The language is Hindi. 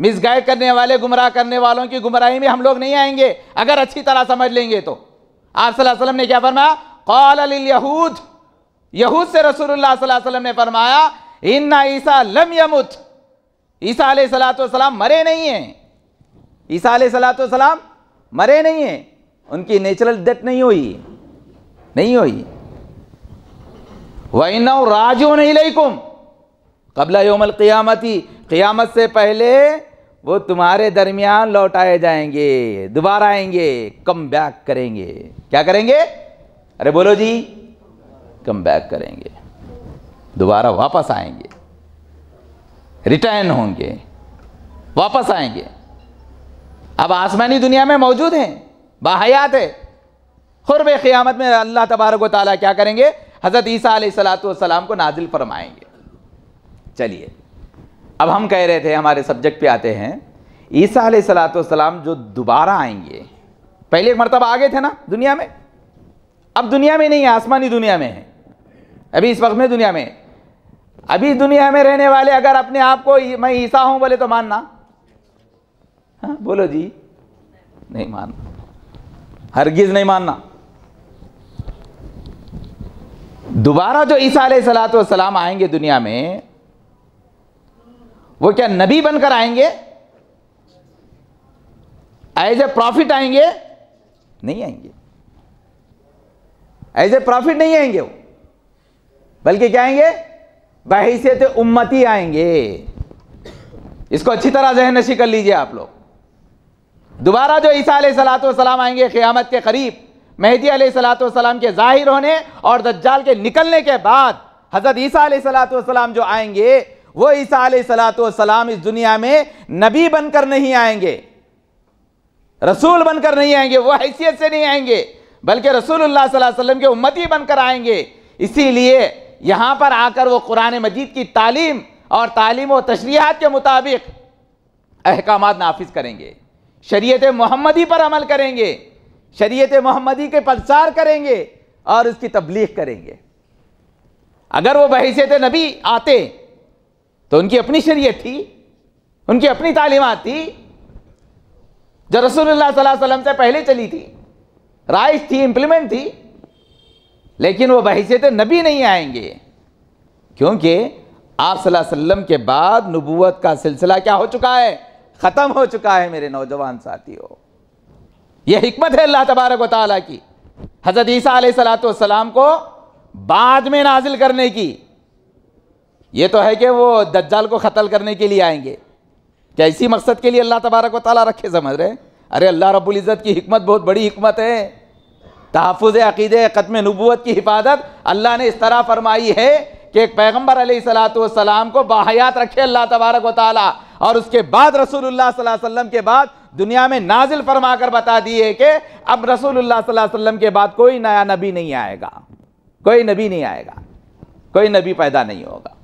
मिसगाइड करने वाले गुमराह करने वालों की गुमराही में हम लोग नहीं आएंगे अगर अच्छी तरह समझ लेंगे तो आप सल्लम ने क्या फरमाया कौल यहूद यहूद से रसूल ने फरमाया ना ईसा लम यमुत ईसा सलाम मरे नहीं हैं ईसा सलाम मरे नहीं हैं उनकी नेचुरल डेथ नहीं हुई नहीं हुई वही नाजू नहीं लई कुम कबला योमल क़ियामती क़ियामत से पहले वो तुम्हारे दरमियान लौटाए जाएंगे दोबारा आएंगे कम बैक करेंगे क्या करेंगे अरे बोलो जी कम बैक करेंगे दोबारा वापस आएंगे रिटर्न होंगे वापस आएंगे अब आसमानी दुनिया में मौजूद हैं बाहयात है खुरब क़ियामत में अल्लाह तबारक वाली क्या करेंगे हज़रत ईसा सलात को नाजिल फरमाएंगे चलिए अब हम कह रहे थे हमारे सब्जेक्ट पे आते हैं ईसा सलाम जो दोबारा आएंगे पहले एक मरतबा आ गए थे ना दुनिया में अब दुनिया में नहीं है आसमानी दुनिया में है अभी इस वक्त में दुनिया में अभी दुनिया में रहने वाले अगर अपने आप को मैं ईसा हूं बोले तो मानना हाँ बोलो जी नहीं मानना हरगिज नहीं मानना दोबारा जो ईसा सलाम आएंगे दुनिया में वो क्या नबी बनकर आएंगे एज ए प्रॉफिट आएंगे नहीं आएंगे एज ए प्रॉफिट नहीं आएंगे वो बल्कि क्या आएंगे बहसीत उम्मती आएंगे इसको अच्छी तरह जहन नशी कर लीजिए आप लोग दोबारा जो ईसा सलाम आएंगे क्यामत के करीब मेहदी सलाम के ज़ाहिर होने और दज्जाल के निकलने के बाद हज़रत ईसा सलाम जो आएंगे वो ईसा सलाम इस दुनिया में नबी बनकर नहीं आएंगे रसूल बनकर नहीं आएंगे वो हैसियत से नहीं आएंगे बल्कि रसूलुल्लाह सल्लल्लाहु अलैहि वसल्लम के उम्मती बनकर आएंगे इसीलिए यहाँ पर आकर वो कुरान मजीद की तालीम और तालीम व तशरीहत के मुताबिक अहकाम नाफिज करेंगे शरीत मोहम्मदी पर अमल करेंगे शरीत मोहम्मदी के प्रसार करेंगे और उसकी तबलीग करेंगे अगर वो बहसीत नबी आते तो उनकी अपनी शरीयत थी उनकी अपनी तालीमत थी जो रसूलुल्लाह सल्लल्लाहु अलैहि वसल्लम से पहले चली थी राइज थी इम्प्लीमेंट थी लेकिन वो बहसीत नबी नहीं आएंगे क्योंकि आप सल्लल्लाहु अलैहि वसल्लम के बाद नबूवत का सिलसिला क्या हो चुका है ख़त्म हो चुका है मेरे नौजवान साथियों यह हमत है अल्लाह तबारक व की हज़रत ईसा सलाम को बाद में नाजिल करने की ये तो है कि वो दज्जाल को ख़त्ल करने के लिए आएंगे क्या इसी मकसद के लिए अल्लाह तबारक व ताली रखे समझ रहे अरे अल्लाह रबुल्ज़त की हमत बहुत बड़ी हमत है तहफ़ अक़ीद ख़त्म नबूत की हिफाजत अल्लाह ने इस तरह फरमाई है कि एक पैगम्बर सलाम को बाहयात रखे अल्लाह तबारक व ताली और उसके बाद रसूलुल्लाह सल्लल्लाहु अलैहि वसल्लम के बाद दुनिया में नाजिल फरमा कर बता दिए कि अब रसूलुल्लाह सल्लल्लाहु अलैहि वसल्लम के बाद कोई नया नबी नहीं आएगा कोई नबी नहीं आएगा कोई नबी पैदा नहीं होगा